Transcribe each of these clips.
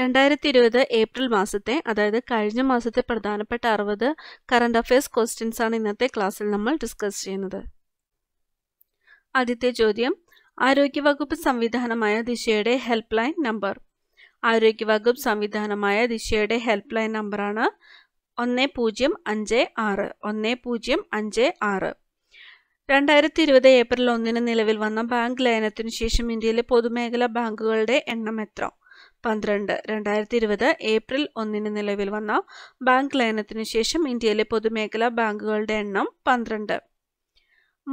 രണ്ടായിരത്തി ഇരുപത് ഏപ്രിൽ മാസത്തെ അതായത് കഴിഞ്ഞ മാസത്തെ പ്രധാനപ്പെട്ട അറുപത് കറണ്ട് അഫയേഴ്സ് ക്വസ്റ്റ്യൻസ് ആണ് ഇന്നത്തെ ക്ലാസ്സിൽ നമ്മൾ ഡിസ്കസ് ചെയ്യുന്നത് ആദ്യത്തെ ചോദ്യം ആരോഗ്യവകുപ്പ് സംവിധാനമായ ദിശയുടെ ഹെൽപ്പ് ലൈൻ നമ്പർ ആരോഗ്യവകുപ്പ് സംവിധാനമായ ദിശയുടെ ഹെൽപ്പ് ലൈൻ നമ്പറാണ് ഒന്ന് പൂജ്യം അഞ്ച് ആറ് ഒന്ന് പൂജ്യം അഞ്ച് ആറ് രണ്ടായിരത്തി ഇരുപത് ഏപ്രിൽ ഒന്നിന് നിലവിൽ വന്ന ബാങ്ക് ലയനത്തിനു ശേഷം ഇന്ത്യയിലെ പൊതുമേഖലാ ബാങ്കുകളുടെ എണ്ണം എത്ര പന്ത്രണ്ട് രണ്ടായിരത്തി ഇരുപത് ഏപ്രിൽ ഒന്നിന് നിലവിൽ വന്ന ബാങ്ക് ലയനത്തിനു ശേഷം ഇന്ത്യയിലെ പൊതുമേഖലാ ബാങ്കുകളുടെ എണ്ണം പന്ത്രണ്ട്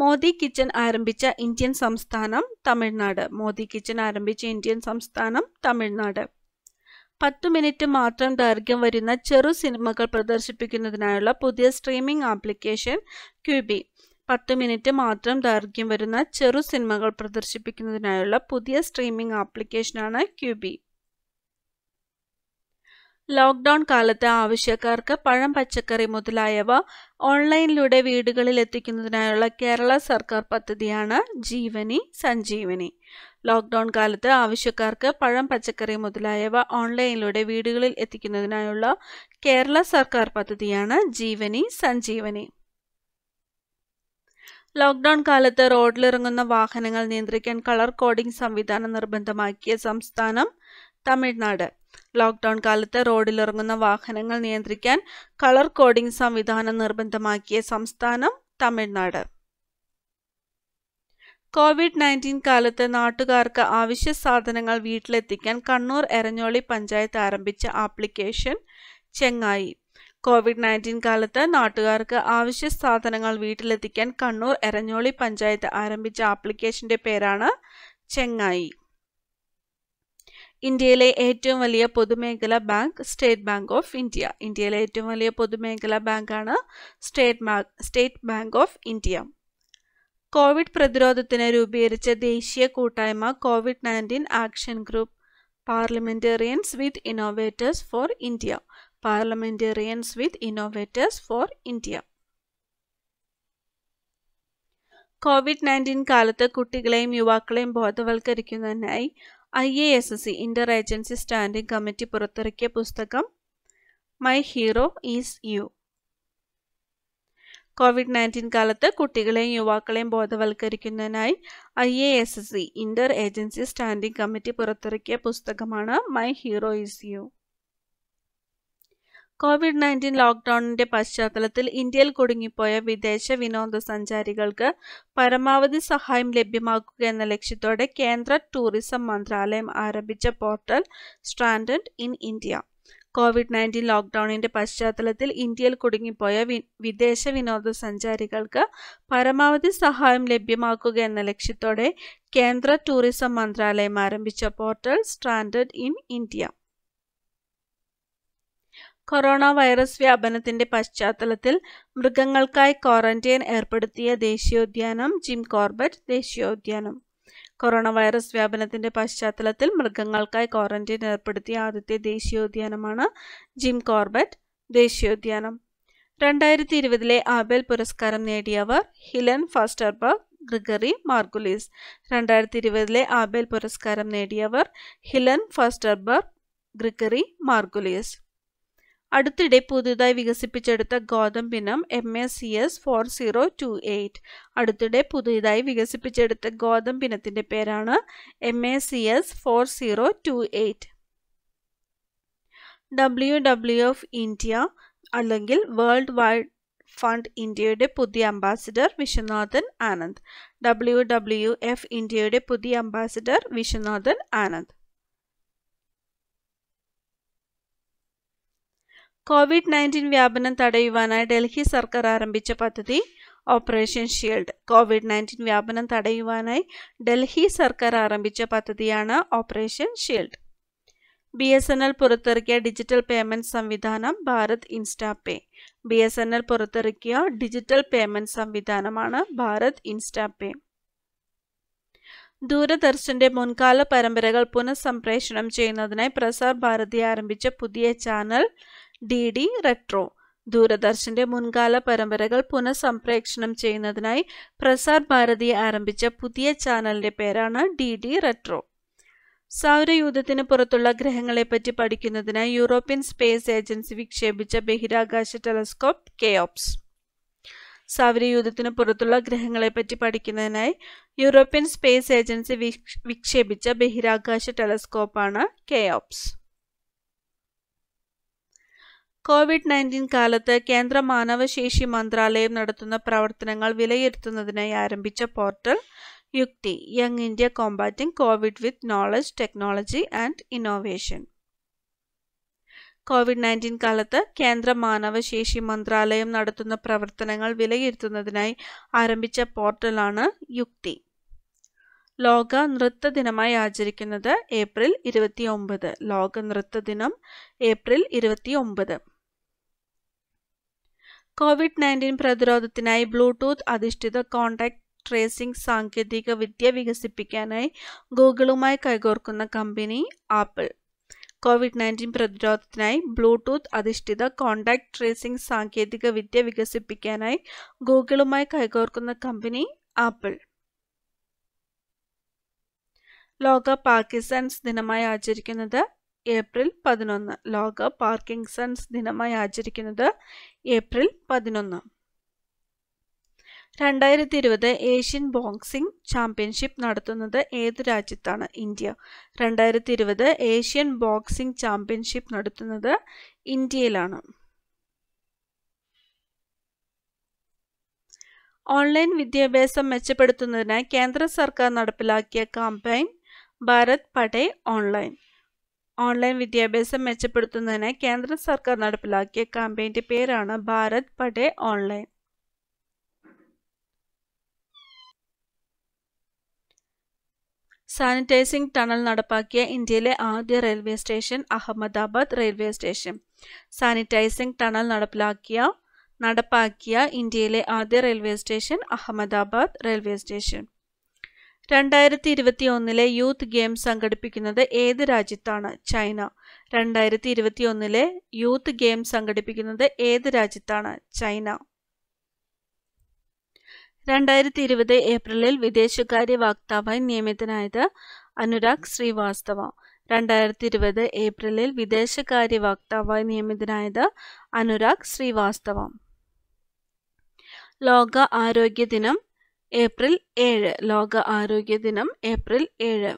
മോദി കിച്ചൺ ആരംഭിച്ച ഇന്ത്യൻ സംസ്ഥാനം തമിഴ്നാട് മോദി കിച്ചൺ ആരംഭിച്ച ഇന്ത്യൻ സംസ്ഥാനം തമിഴ്നാട് പത്തു മിനിറ്റ് മാത്രം ദൈർഘ്യം വരുന്ന ചെറു സിനിമകൾ പ്രദർശിപ്പിക്കുന്നതിനായുള്ള പുതിയ സ്ട്രീമിംഗ് ആപ്ലിക്കേഷൻ ക്യൂബി പത്ത് മിനിറ്റ് മാത്രം ദൈർഘ്യം വരുന്ന ചെറു സിനിമകൾ പ്രദർശിപ്പിക്കുന്നതിനായുള്ള പുതിയ സ്ട്രീമിംഗ് ആപ്ലിക്കേഷനാണ് ക്യൂബി ലോക്ക്ഡൌൺ കാലത്ത് ആവശ്യക്കാർക്ക് പഴം പച്ചക്കറി മുതലായവ ഓൺലൈനിലൂടെ വീടുകളിൽ എത്തിക്കുന്നതിനായുള്ള കേരള സർക്കാർ പദ്ധതിയാണ് ജീവനി സഞ്ജീവനി ലോക്ക്ഡൌൺ കാലത്ത് ആവശ്യക്കാർക്ക് പഴം പച്ചക്കറി മുതലായവ ഓൺലൈനിലൂടെ വീടുകളിൽ എത്തിക്കുന്നതിനായുള്ള കേരള സർക്കാർ പദ്ധതിയാണ് ജീവനി സഞ്ജീവനി ലോക്ക്ഡൌൺ കാലത്ത് റോഡിലിറങ്ങുന്ന വാഹനങ്ങൾ നിയന്ത്രിക്കാൻ കളർ കോഡിംഗ് സംവിധാനം നിർബന്ധമാക്കിയ സംസ്ഥാനം തമിഴ്നാട് ലോക്ക്ഡൌൺ കാലത്ത് റോഡിലിറങ്ങുന്ന വാഹനങ്ങൾ നിയന്ത്രിക്കാൻ കളർ കോഡിംഗ് സംവിധാനം നിർബന്ധമാക്കിയ സംസ്ഥാനം തമിഴ്നാട് കോവിഡ് നയൻറ്റീൻ കാലത്ത് നാട്ടുകാർക്ക് ആവശ്യ സാധനങ്ങൾ വീട്ടിലെത്തിക്കാൻ കണ്ണൂർ എരഞ്ഞോളി പഞ്ചായത്ത് ആരംഭിച്ച ആപ്ലിക്കേഷൻ ചെങ്ങായി കോവിഡ് നയൻറ്റീൻ കാലത്ത് നാട്ടുകാർക്ക് ആവശ്യ സാധനങ്ങൾ വീട്ടിലെത്തിക്കാൻ കണ്ണൂർ എരഞ്ഞോളി പഞ്ചായത്ത് ആരംഭിച്ച ആപ്ലിക്കേഷന്റെ പേരാണ് ചെങ്ങായി ഇന്ത്യയിലെ ഏറ്റവും വലിയ പൊതുമേഖലാ bank State Bank of India ഇന്ത്യയിലെ ഏറ്റവും വലിയ പൊതുമേഖലാ ബാങ്കാണ് State Bank State Bank of India Covid പ്രതിരോധത്തിന് രൂപീകരിച്ച ദേശീയ കൂട്ടായ്മ Covid nineteen action group parliamentarians with innovators for India parliamentarians with innovators for India Covid nineteen കാലത്ത് കുട്ടികളെയും യുവാക്കളെയും ബോധവൽക്കരിക്കുന്നതിനായി I A S S C inter agency standing committee പുറത്തിറക്കിയ പുസ്തകം My Hero is You Covid nineteen കാലത്ത് കുട്ടികളെയും യുവാക്കളെയും ബോധവൽക്കരിക്കുന്നതിനായി I A S S C inter agency standing committee പുറത്തിറക്കിയ പുസ്തകമാണ് My Hero is You Covid nineteen ലോക്ക്ഡൌണിന്റെ പശ്ചാത്തലത്തിൽ ഇന്ത്യയിൽ കുടുങ്ങിപ്പോയ വിദേശ വിനോദസഞ്ചാരികൾക്ക് പരമാവധി സഹായം ലഭ്യമാക്കുക എന്ന ലക്ഷ്യത്തോടെ കേന്ദ്ര ടൂറിസം മന്ത്രാലയം ആരംഭിച്ച portal standard in India Covid nineteen ലോക്ക്ഡൌണിന്റെ പശ്ചാത്തലത്തിൽ ഇന്ത്യയിൽ കുടുങ്ങിപ്പോയ വിദേശ വിനോദസഞ്ചാരികൾക്ക് പരമാവധി സഹായം ലഭ്യമാക്കുക എന്ന ലക്ഷ്യത്തോടെ കേന്ദ്ര ടൂറിസം മന്ത്രാലയം ആരംഭിച്ച portal standard in India corona virus വ്യാപനത്തിന്റെ പശ്ചാത്തലത്തിൽ മൃഗങ്ങൾക്കായി ക്വാറന്റൈൻ ഏർപ്പെടുത്തിയ ദേശീയോദ്യാനം ജിം കോർബറ്റ് ദേശീയോദ്യാനം കൊറോണ വൈറസ് വ്യാപനത്തിന്റെ പശ്ചാത്തലത്തിൽ മൃഗങ്ങൾക്കായി ക്വാറന്റൈൻ ഏർപ്പെടുത്തിയ ആദ്യത്തെ ദേശീയോദ്യാനമാണ് ജിം കോർബറ്റ് ദേശീയോദ്യാനം രണ്ടായിരത്തി ഇരുപതിലെ ആബേൽ പുരസ്കാരം നേടിയവർ ഹിലൻ ഫാസ്റ്റർബർഗ് ഗ്രിഗറി മാർഗുലീസ് രണ്ടായിരത്തി ഇരുപതിലെ ആബേൽ പുരസ്കാരം നേടിയവർ ഹിലൻ ഫാസ്റ്റർബർഗ് ഗ്രിഗറി മാർഗുലീസ് അടുത്തിടെ പുതുതായി വികസിപ്പിച്ചെടുത്ത ഗോതമ്പ് ഇനം M A C S four zero two eight അടുത്തിടെ പുതുതായി വികസിപ്പിച്ചെടുത്ത ഗോതമ്പ് പേരാണ് M A C S four zero two eight W W F India അല്ലെങ്കിൽ വേൾഡ് വൈഡ് ഫണ്ട് ഇന്ത്യയുടെ പുതിയ ambassador Viswanathan Anand W W F ഇന്ത്യയുടെ പുതിയ ambassador Viswanathan Anand covid nineteen വ്യാപനം തടയുവാനായി ഡൽഹി സർക്കാർ ആരംഭിച്ച പദ്ധതി ഓപ്പറേഷൻ ഷീൽഡ് കോവിഡ് നയൻറ്റീൻ വ്യാപനം തടയുവാനായി ഡൽഹി സർക്കാർ ആരംഭിച്ച പദ്ധതിയാണ് operation shield B S N L പുറത്തിറക്കിയ ഡിജിറ്റൽ പേയ്മെൻറ്റ് സംവിധാനം Bharat InstaPay B S N L പുറത്തിറക്കിയ ഡിജിറ്റൽ പേയ്മെൻറ്റ് സംവിധാനമാണ് ഭാരത് ഇൻസ്റ്റാപേ ദൂരദർശന്റെ മുൻകാല പരമ്പരകൾ പുനഃസംപ്രേഷണം ചെയ്യുന്നതിനായി പ്രസാർ ഭാരതി ആരംഭിച്ച പുതിയ ചാനൽ ഡി ഡി റെട്രോ ദൂരദർശന്റെ മുൻകാല പരമ്പരകൾ പുനഃസംപ്രേക്ഷണം ചെയ്യുന്നതിനായി പ്രസാർ ഭാരതി ആരംഭിച്ച പുതിയ ചാനലിന്റെ പേരാണ് ഡി ഡി റെട്രോ സൗരയൂഥത്തിന് പുറത്തുള്ള ഗ്രഹങ്ങളെപ്പറ്റി പഠിക്കുന്നതിനായി യൂറോപ്യൻ സ്പേസ് ഏജൻസി വിക്ഷേപിച്ച ബഹിരാകാശ ടെലസ്കോപ്പ് കെയോപ്സ് സൗരയൂഥത്തിന് പുറത്തുള്ള ഗ്രഹങ്ങളെപ്പറ്റി പഠിക്കുന്നതിനായി യൂറോപ്യൻ സ്പേസ് ഏജൻസി വിക്ഷേപിച്ച ബഹിരാകാശ ടെലസ്കോപ്പാണ് കെയോപ്സ് കോവിഡ് നയൻറ്റീൻ കാലത്ത് കേന്ദ്ര മാനവശേഷി മന്ത്രാലയം നടത്തുന്ന പ്രവർത്തനങ്ങൾ വിലയിരുത്തുന്നതിനായി ആരംഭിച്ച portal Yukti young India combating covid with knowledge technology and innovation covid nineteen കാലത്ത് കേന്ദ്ര മാനവശേഷി മന്ത്രാലയം നടത്തുന്ന പ്രവർത്തനങ്ങൾ വിലയിരുത്തുന്നതിനായി ആരംഭിച്ച പോർട്ടലാണ് യുക്തി ലോക നൃത്ത ദിനമായി ആചരിക്കുന്നത് ഏപ്രിൽ ഒമ്പത് ലോക നൃത്ത ദിനം ഏപ്രിൽ ഇരുപത്തിയൊമ്പത് കോവിഡ് നയൻറ്റീൻ പ്രതിരോധത്തിനായി ബ്ലൂടൂത്ത് അധിഷ്ഠിത കോണ്ടാക്ട് ട്രേസിംഗ് സാങ്കേതിക വിദ്യ വികസിപ്പിക്കാനായി ഗൂഗിളുമായി കൈകോർക്കുന്ന കമ്പനി ആപ്പിൾ കോവിഡ് നയൻറ്റീൻ പ്രതിരോധത്തിനായി ബ്ലൂടൂത്ത് അധിഷ്ഠിത കോണ്ടാക്ട് ട്രേസിംഗ് സാങ്കേതിക വിദ്യ വികസിപ്പിക്കാനായി ഗൂഗിളുമായി കൈകോർക്കുന്ന കമ്പനി ആപ്പിൾ ലോക പാകിസ്ഥാൻസ് ദിനമായി ആചരിക്കുന്നത് ഏപ്രിൽ പതിനൊന്ന് ലോക പാർക്കിൻസൺസ് ദിനമായി ആചരിക്കുന്നത് ഏപ്രിൽ പതിനൊന്ന് രണ്ടായിരത്തി ഇരുപത് ഏഷ്യൻ ബോക്സിംഗ് ചാമ്പ്യൻഷിപ്പ് നടത്തുന്നത് ഏത് രാജ്യത്താണ് ഇന്ത്യ രണ്ടായിരത്തി ഇരുപത് ഏഷ്യൻ ബോക്സിംഗ് ചാമ്പ്യൻഷിപ്പ് നടത്തുന്നത് ഇന്ത്യയിലാണ് ഓൺലൈൻ വിദ്യാഭ്യാസം മെച്ചപ്പെടുത്തുന്നതിനായി കേന്ദ്ര സർക്കാർ നടപ്പിലാക്കിയ campaign Bharat Padhe online online വിദ്യാഭ്യാസം മെച്ചപ്പെടുത്തുന്നതിന് കേന്ദ്ര സർക്കാർ നടപ്പിലാക്കിയ കാമ്പയിൻ്റെ പേരാണ് Bharat Padhe online sanitizing tunnel നടപ്പാക്കിയ ഇന്ത്യയിലെ ആദ്യ railway station Ahmedabad railway station sanitizing tunnel നടപ്പിലാക്കിയ നടപ്പാക്കിയ ഇന്ത്യയിലെ ആദ്യ railway station Ahmedabad railway station രണ്ടായിരത്തി ഇരുപത്തി ഒന്നിലെ യൂത്ത് ഗെയിംസ് സംഘടിപ്പിക്കുന്നത് ഏത് രാജ്യത്താണ് ചൈന രണ്ടായിരത്തി ഇരുപത്തി ഒന്നിലെ യൂത്ത് ഗെയിംസ് സംഘടിപ്പിക്കുന്നത് ഏത് രാജ്യത്താണ് ചൈന രണ്ടായിരത്തി ഇരുപത് ഏപ്രിലിൽ വിദേശകാര്യ വക്താവായി നിയമിതനായത് അനുരാഗ് ശ്രീവാസ്തവ രണ്ടായിരത്തി ഇരുപത് ഏപ്രിലിൽ വിദേശകാര്യ വക്താവായി നിയമിതനായത് അനുരാഗ് ശ്രീവാസ്തവ ലോക ആരോഗ്യ ദിനം ഏപ്രിൽ ഏഴ് ലോക ആരോഗ്യ ദിനം ഏപ്രിൽ ഏഴ്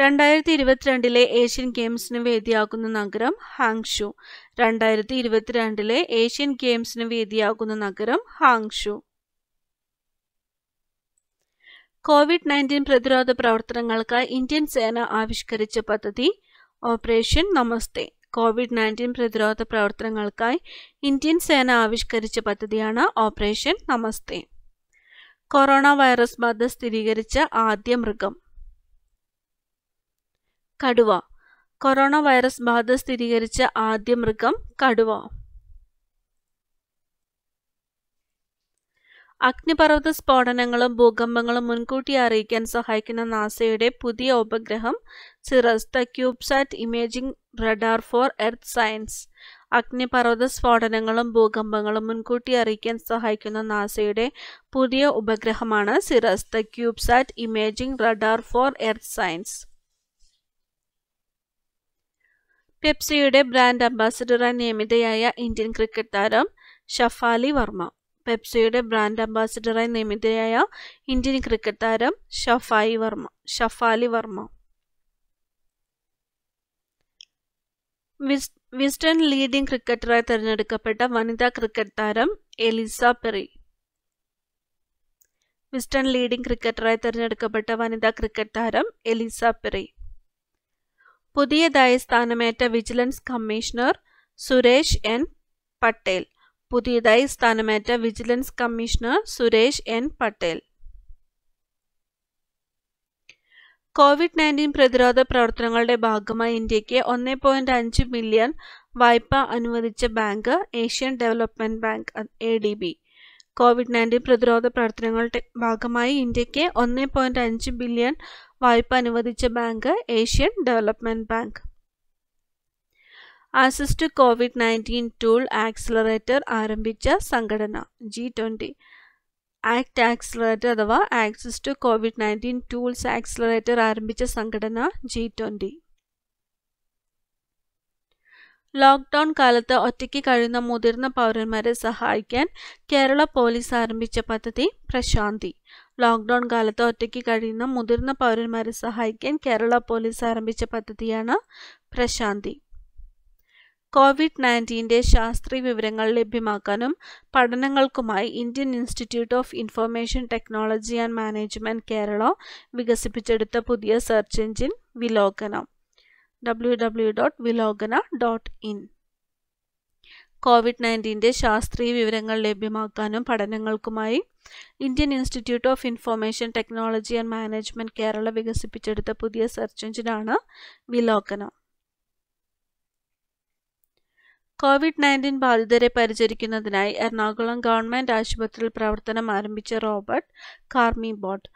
രണ്ടായിരത്തി ഇരുപത്തിരണ്ടിലെ ഏഷ്യൻ ഗെയിംസിന് വേദിയാകുന്ന നഗരം ഹാങ്ഷു രണ്ടായിരത്തി ഇരുപത്തിരണ്ടിലെ ഏഷ്യൻ ഗെയിംസിന് വേദിയാകുന്ന നഗരം ഹാങ്ഷു കോവിഡ് നയൻറ്റീൻ പ്രതിരോധ പ്രവർത്തനങ്ങൾക്ക് ഇന്ത്യൻ സേന ആവിഷ്കരിച്ച പദ്ധതി ഓപ്പറേഷൻ നമസ്തേ കോവിഡ് നയൻറ്റീൻ പ്രതിരോധ പ്രവർത്തനങ്ങൾക്കായി ഇന്ത്യൻ സേന ആവിഷ്കരിച്ച പദ്ധതിയാണ് ഓപ്പറേഷൻ നമസ്തേ കൊറോണ വൈറസ് ബാധ സ്ഥിരീകരിച്ച ആദ്യ മൃഗം കടുവ കൊറോണ വൈറസ് ബാധ സ്ഥിരീകരിച്ച ആദ്യ മൃഗം കടുവ അഗ്നിപർവ്വത സ്ഫോടനങ്ങളും ഭൂകമ്പങ്ങളും മുൻകൂട്ടി അറിയിക്കാൻ സഹായിക്കുന്ന നാസയുടെ പുതിയ ഉപഗ്രഹം Ciris the cubesat imaging radar for earth science അഗ്നിപർവ്വത സ്ഫോടനങ്ങളും ഭൂകമ്പങ്ങളും മുൻകൂട്ടി അറിയിക്കാൻ സഹായിക്കുന്ന നാസയുടെ പുതിയ ഉപഗ്രഹമാണ് Ciris the cubesat imaging radar for earth science പെപ്സിയുടെ ബ്രാൻഡ് അംബാസിഡറായി നിയമിതയായ ഇന്ത്യൻ ക്രിക്കറ്റ് താരം ഷഫാലി വർമ്മ പെപ്സിയുടെ ബ്രാൻഡ് അംബാസിഡറായി നിയമിതയായ ഇന്ത്യൻ ക്രിക്കറ്റ് താരം ഷഫായി വർമ്മ ഷഫാലി വർമ്മ വിസ്റ്റൺ ലീഡിംഗ് ക്രിക്കറ്ററായി തിരഞ്ഞെടുക്കപ്പെട്ട വനിതാ ക്രിക്കറ്റ് താരം എലിസ പെറി വിസ്റ്റൺ ലീഡിംഗ് ക്രിക്കറ്ററായി തിരഞ്ഞെടുക്കപ്പെട്ട വനിതാ ക്രിക്കറ്റ് താരം എലിസ പെറി പുതിയതായി സ്ഥാനമേറ്റ vigilance commissioner Suresh N Patel പുതിയതായി സ്ഥാനമേറ്റ vigilance commissioner Suresh N Patel covid nineteen പ്രതിരോധ പ്രവർത്തനങ്ങളുടെ ഭാഗമായി ഇന്ത്യക്ക് ഒന്ന് പോയിൻറ്റ് അഞ്ച് മില്യൺ വായ്പ അനുവദിച്ച bank Asian development bank A D B covid nineteen പ്രതിരോധ പ്രവർത്തനങ്ങളുടെ ഭാഗമായി ഇന്ത്യക്ക് ഒന്ന് പോയിൻറ്റ് അഞ്ച് ബില്യൺ വായ്പ അനുവദിച്ച bank Asian development bank access covid nineteen tool accelerator ആരംഭിച്ച സംഘടന ജി ട്വൻറ്റി ആക്ട് ആക്സിലറേറ്റർ അഥവാ access to covid nineteen tools accelerator ആരംഭിച്ച സംഘടന ജി ട്വൻ്റി ലോക്ക്ഡൗൺ കാലത്ത് ഒറ്റയ്ക്ക് കഴിയുന്ന മുതിർന്ന പൗരന്മാരെ സഹായിക്കാൻ കേരള പോലീസ് ആരംഭിച്ച പദ്ധതി പ്രശാന്തി ലോക്ക്ഡൗൺ കാലത്ത് ഒറ്റയ്ക്ക് കഴിയുന്ന മുതിർന്ന പൗരന്മാരെ സഹായിക്കാൻ കേരള പോലീസ് ആരംഭിച്ച പദ്ധതിയാണ് പ്രശാന്തി കോവിഡ് നയൻറ്റീൻ്റെ ശാസ്ത്രീയ വിവരങ്ങൾ ലഭ്യമാക്കാനും പഠനങ്ങൾക്കുമായി Indian institute of information technology and management Kerala വികസിപ്പിച്ചെടുത്ത പുതിയ search engine Vilokana W W dot Vilokana dot in covid നയൻറ്റീൻ്റെ ശാസ്ത്രീയ വിവരങ്ങൾ ലഭ്യമാക്കാനും പഠനങ്ങൾക്കുമായി Indian institute of information technology and management Kerala വികസിപ്പിച്ചെടുത്ത പുതിയ സെർച്ച് എഞ്ചിനാണ് വിലോകനം കോവിഡ് നയൻറ്റീൻ ബാധിതരെ പരിചരിക്കുന്നതിനായി എറണാകുളം ഗവൺമെൻറ് ആശുപത്രിയിൽ പ്രവർത്തനം ആരംഭിച്ച robot Karmi bot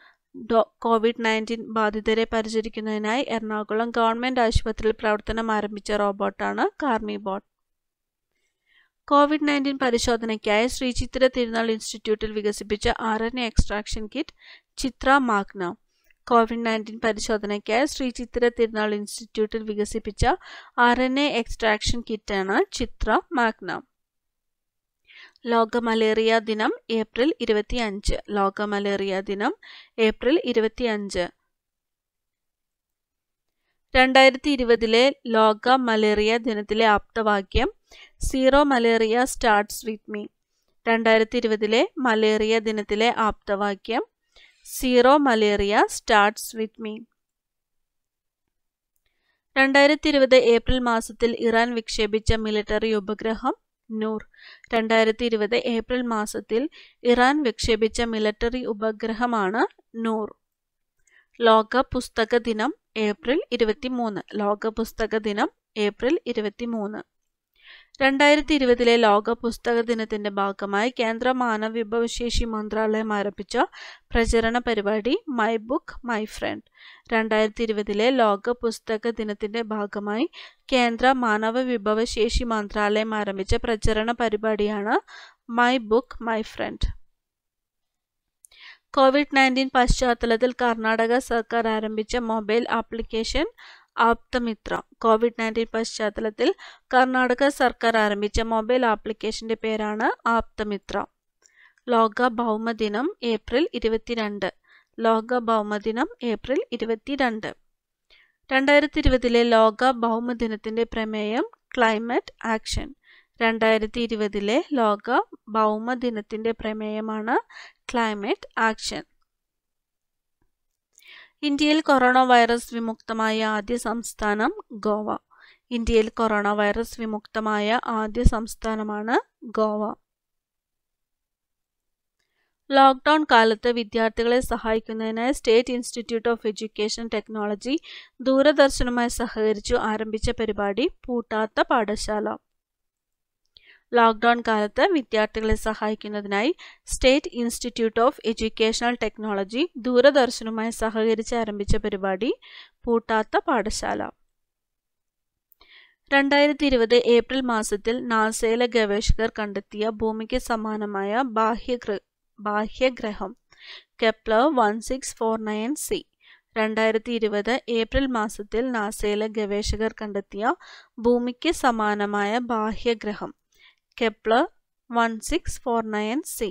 covid nineteen ബാധിതരെ പരിചരിക്കുന്നതിനായി എറണാകുളം ഗവൺമെൻറ് ആശുപത്രിയിൽ പ്രവർത്തനം ആരംഭിച്ച റോബോട്ടാണ് കാർമി ബോട്ട് കോവിഡ് നയൻറ്റീൻ പരിശോധനയ്ക്കായി ശ്രീചിത്ര തിരുനാൾ ഇൻസ്റ്റിറ്റ്യൂട്ടിൽ വികസിപ്പിച്ച R N extraction kit Chitra Magna covid nineteen പരിശോധനയ്ക്കായി ശ്രീ ചിത്ര തിരുനാൾ ഇൻസ്റ്റിറ്റ്യൂട്ടിൽ വികസിപ്പിച്ച ആർ എൻ എ എക്സ്ട്രാക്ഷൻ കിറ്റാണ് ചിത്ര മാഗ്ന ലോക മലേറിയ ദിനം ഏപ്രിൽ അഞ്ച് ലോക മലേറിയ ദിനം ഏപ്രിൽ അഞ്ച് രണ്ടായിരത്തി ഇരുപതിലെ ലോക മലേറിയ ദിനത്തിലെ ആപ്തവാക്യം zero malaria starts with me രണ്ടായിരത്തി ഇരുപതിലെ മലേറിയ ദിനത്തിലെ ആപ്തവാക്യം zero malaria starts with me രണ്ടായിരത്തി ഇരുപത് ഏപ്രിൽ മാസത്തിൽ ഇറാൻ വിക്ഷേപിച്ച മിലിറ്ററി ഉപഗ്രഹം നൂർ രണ്ടായിരത്തി ഇരുപത് ഏപ്രിൽ മാസത്തിൽ ഇറാൻ വിക്ഷേപിച്ച മിലിറ്ററി ഉപഗ്രഹമാണ് നൂർ ലോക പുസ്തക ദിനം ഏപ്രിൽ ഇരുപത്തി മൂന്ന് ലോക പുസ്തക ദിനം ഏപ്രിൽ ഇരുപത്തി മൂന്ന് രണ്ടായിരത്തി ഇരുപതിലെ ലോക പുസ്തക ദിനത്തിന്റെ ഭാഗമായി കേന്ദ്ര മാനവ വിഭവശേഷി മന്ത്രാലയം ആരംഭിച്ച പ്രചരണ പരിപാടി മൈ ബുക്ക് മൈ ഫ്രണ്ട് രണ്ടായിരത്തി ഇരുപതിലെ ലോക പുസ്തക ദിനത്തിന്റെ ഭാഗമായി കേന്ദ്ര മാനവ വിഭവശേഷി മന്ത്രാലയം ആരംഭിച്ച പ്രചരണ പരിപാടിയാണ് my book my friend covid nineteen പശ്ചാത്തലത്തിൽ കർണാടക സർക്കാർ ആരംഭിച്ച mobile application Apthamitra covid nineteen പശ്ചാത്തലത്തിൽ കർണാടക സർക്കാർ ആരംഭിച്ച മൊബൈൽ ആപ്ലിക്കേഷന്റെ പേരാണ് ആപ്തമിത്ര ലോക ഭൗമദിനം ഏപ്രിൽ ഇരുപത്തിരണ്ട് ലോക ഭൗമദിനം ഏപ്രിൽ ഇരുപത്തിരണ്ട് രണ്ടായിരത്തി ഇരുപതിലെ ലോക ഭൗമദിനത്തിന്റെ പ്രമേയം ക്ലൈമറ്റ് ആക്ഷൻ രണ്ടായിരത്തി ഇരുപതിലെ ലോക ഭൗമദിനത്തിന്റെ പ്രമേയമാണ് ക്ലൈമറ്റ് ആക്ഷൻ ഇന്ത്യയിൽ കൊറോണ വൈറസ് വിമുക്തമായ ആദ്യ സംസ്ഥാനം ഗോവ ഇന്ത്യയിൽ കൊറോണ വൈറസ് വിമുക്തമായ ആദ്യ സംസ്ഥാനമാണ് ഗോവ ലോക്ക്ഡൌൺ കാലത്ത് വിദ്യാർത്ഥികളെ സഹായിക്കുന്നതിനായി state institute of education technology ദൂരദർശനുമായി സഹകരിച്ചു ആരംഭിച്ച പരിപാടി പൂട്ടാത്ത പാഠശാല ലോക്ക്ഡൗൺ കാലത്ത് വിദ്യാർത്ഥികളെ സഹായിക്കുന്നതിനായി state institute of educational technology ദൂരദർശനുമായി സഹകരിച്ച് ആരംഭിച്ച പരിപാടി പൂട്ടാത്ത പാഠശാല രണ്ടായിരത്തി ഇരുപത് ഏപ്രിൽ മാസത്തിൽ നാസയിലെ ഗവേഷകർ കണ്ടെത്തിയ ഭൂമിക്ക് സമാനമായ ബാഹ്യഗ്ര ബാഹ്യഗ്രഹം Kepler one six four nine C രണ്ടായിരത്തി ഇരുപത് ഏപ്രിൽ മാസത്തിൽ നാസയിലെ ഗവേഷകർ കണ്ടെത്തിയ ഭൂമിക്ക് സമാനമായ ബാഹ്യഗ്രഹം Kepler one six four nine C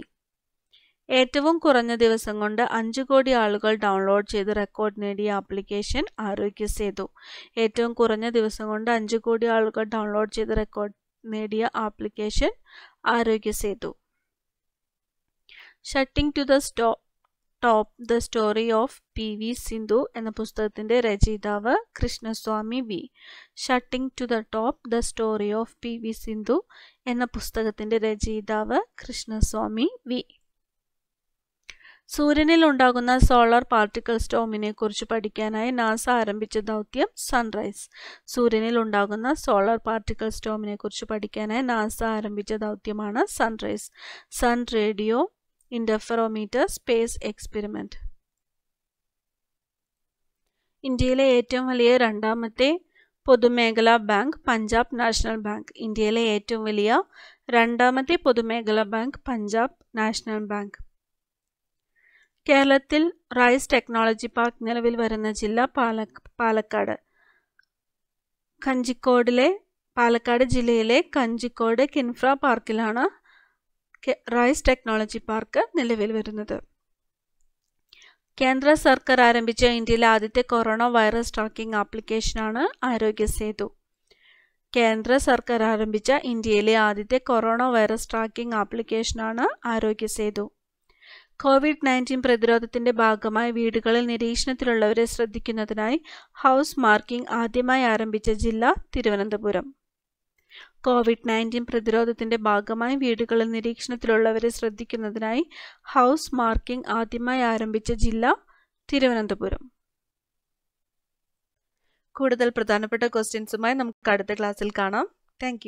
ഏറ്റവും കുറഞ്ഞ ദിവസം കൊണ്ട് അഞ്ച് കോടി ആളുകൾ ഡൗൺലോഡ് ചെയ്ത് റെക്കോർഡ് നേടിയ ആപ്ലിക്കേഷൻ ആരോഗ്യ സേതു ഏറ്റവും കുറഞ്ഞ ദിവസം കൊണ്ട് അഞ്ച് കോടി ആളുകൾ ഡൗൺലോഡ് ചെയ്ത് റെക്കോർഡ് നേടിയ application Aarogya Setu shuttling to the സ്റ്റോ top the story of P V Sindhu എന്ന പുസ്തകത്തിൻ്റെ രചയിതാവ് Krishnaswamy V shuttling to the top the story of P V Sindhu എന്ന പുസ്തകത്തിൻ്റെ രചയിതാവ് കൃഷ്ണസ്വാമി വി സൂര്യനിൽ ഉണ്ടാകുന്ന സോളാർ പാർട്ടിക്കൽ സ്റ്റോമിനെ കുറിച്ച് പഠിക്കാനായി നാസ ആരംഭിച്ച ദൗത്യം സൺറൈസ് സൂര്യനിൽ ഉണ്ടാകുന്ന സോളാർ പാർട്ടിക്കൽ സ്റ്റോമിനെ കുറിച്ച് പഠിക്കാനായി നാസ ആരംഭിച്ച ദൗത്യമാണ് sunrise sun radio interferometer space experiment ഇന്ത്യയിലെ ഏറ്റവും വലിയ രണ്ടാമത്തെ പൊതുമേഖലാ ബാങ്ക് പഞ്ചാബ് നാഷണൽ ബാങ്ക് ഇന്ത്യയിലെ ഏറ്റവും വലിയ രണ്ടാമത്തെ പൊതുമേഖലാ ബാങ്ക് പഞ്ചാബ് നാഷണൽ ബാങ്ക് കേരളത്തിൽ റൈസ് ടെക്നോളജി പാർക്ക് നിലവിൽ വരുന്ന ജില്ല പാല പാലക്കാട് കഞ്ചിക്കോടിലെ പാലക്കാട് ജില്ലയിലെ കഞ്ചിക്കോട് കിൻഫ്ര പാർക്കിലാണ് റൈസ് ടെക്നോളജി പാർക്ക് നിലവിൽ വരുന്നത് കേന്ദ്ര സർക്കാർ ആരംഭിച്ച ഇന്ത്യയിലെ ആദ്യത്തെ കൊറോണ വൈറസ് ട്രാക്കിംഗ് ആപ്ലിക്കേഷനാണ് ആരോഗ്യ സേതു കേന്ദ്ര സർക്കാർ ആരംഭിച്ച ഇന്ത്യയിലെ ആദ്യത്തെ കൊറോണ വൈറസ് ട്രാക്കിംഗ് ആപ്ലിക്കേഷനാണ് ആരോഗ്യ സേതു കോവിഡ് നയൻറ്റീൻ പ്രതിരോധത്തിന്റെ ഭാഗമായി വീടുകളിൽ നിരീക്ഷണത്തിലുള്ളവരെ ശ്രദ്ധിക്കുന്നതിനായി ഹൗസ് മാർക്കിംഗ് ആദ്യമായി ആരംഭിച്ച ജില്ല തിരുവനന്തപുരം കോവിഡ് നയൻറ്റീൻ പ്രതിരോധത്തിന്റെ ഭാഗമായി വീടുകളിൽ നിരീക്ഷണത്തിലുള്ളവരെ ശ്രദ്ധിക്കുന്നതിനായി ഹൗസ് മാർക്കിംഗ് ആദ്യമായി ആരംഭിച്ച ജില്ല തിരുവനന്തപുരം കൂടുതൽ പ്രധാനപ്പെട്ട ക്വസ്റ്റ്യൻസുമായി നമുക്ക് അടുത്ത ക്ലാസ്സിൽ കാണാം താങ്ക്